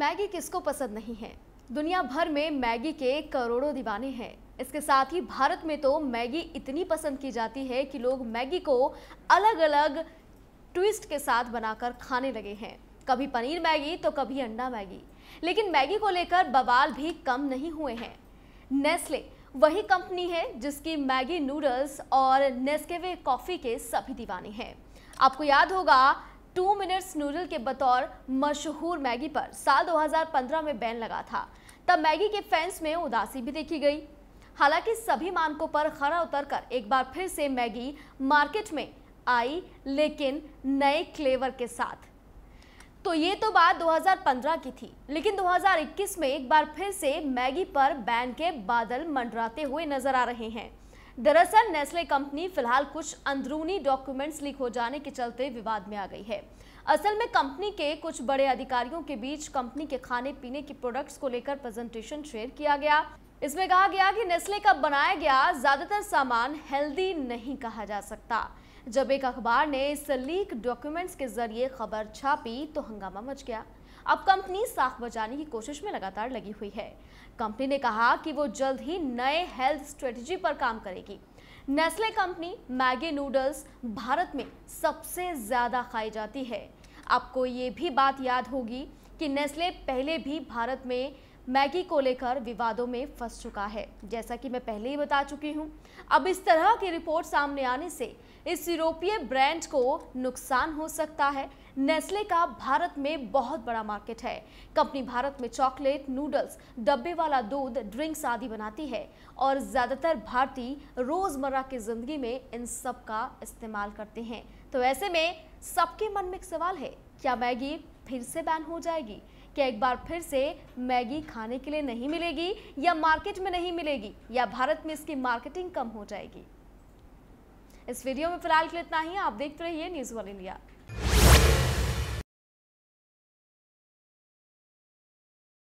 Maggi किसको पसंद नहीं है दुनिया भर में मैगी के करोड़ों दीवाने हैं इसके साथ ही भारत में तो मैगी इतनी पसंद की जाती है कि लोग मैगी को अलग अलग ट्विस्ट के साथ बनाकर खाने लगे हैं कभी पनीर मैगी तो कभी अंडा मैगी लेकिन मैगी को लेकर बवाल भी कम नहीं हुए हैं नेस्ले वही कंपनी है जिसकी मैगी नूडल्स और नेस्केवे कॉफ़ी के सभी दीवाने हैं आपको याद होगा टू मिनट्स नूडल के बतौर मशहूर मैगी पर साल 2015 में बैन लगा था तब मैगी के फैंस में उदासी भी देखी गई हालांकि सभी मानकों पर खरा उतरकर एक बार फिर से मैगी मार्केट में आई लेकिन नए फ्लेवर के साथ तो ये तो बात 2015 की थी लेकिन 2021 में एक बार फिर से मैगी पर बैन के बादल मंडराते हुए नजर आ रहे हैं दरअसल नेस्ले कंपनी फिलहाल कुछ अंदरूनी डॉक्यूमेंट्स लीक हो जाने के चलते विवाद में आ गई है असल में कंपनी के कुछ बड़े अधिकारियों के बीच कंपनी के खाने पीने के प्रोडक्ट्स को लेकर प्रेजेंटेशन शेयर किया गया इसमें कहा गया कि नेस्ले का बनाया गया ज्यादातर सामान हेल्दी नहीं कहा जा सकता जब एक अखबार ने इस लीक डॉक्यूमेंट्स के जरिए खबर छापी तो हंगामा मच गया अब कंपनी साख बचाने की कोशिश में लगातार लगी हुई है कंपनी ने कहा कि वो जल्द ही नए हेल्थ स्ट्रेटजी पर काम करेगी Nestle company Maggi noodles Bharat में सबसे ज़्यादा खाई जाती है आपको ये भी बात याद होगी कि नेस्ले पहले भी भारत में मैगी को लेकर विवादों में फंस चुका है जैसा कि मैं पहले ही बता चुकी हूँ अब इस तरह की रिपोर्ट सामने आने से इस यूरोपीय ब्रांड को नुकसान हो सकता है नेस्ले का भारत में बहुत बड़ा मार्केट है कंपनी भारत में चॉकलेट नूडल्स डब्बे वाला दूध ड्रिंक्स आदि बनाती है और ज़्यादातर भारतीय रोज़मर्रा की ज़िंदगी में इन सब का इस्तेमाल करते हैं तो ऐसे में सबके मन में एक सवाल है क्या मैगी फिर से बैन हो जाएगी क्या एक बार फिर से मैगी खाने के लिए नहीं मिलेगी या मार्केट में नहीं मिलेगी या भारत में इसकी मार्केटिंग कम हो जाएगी इस वीडियो में फिलहाल के लिए इतना ही आप देखते रहिए न्यूज़ वन इंडिया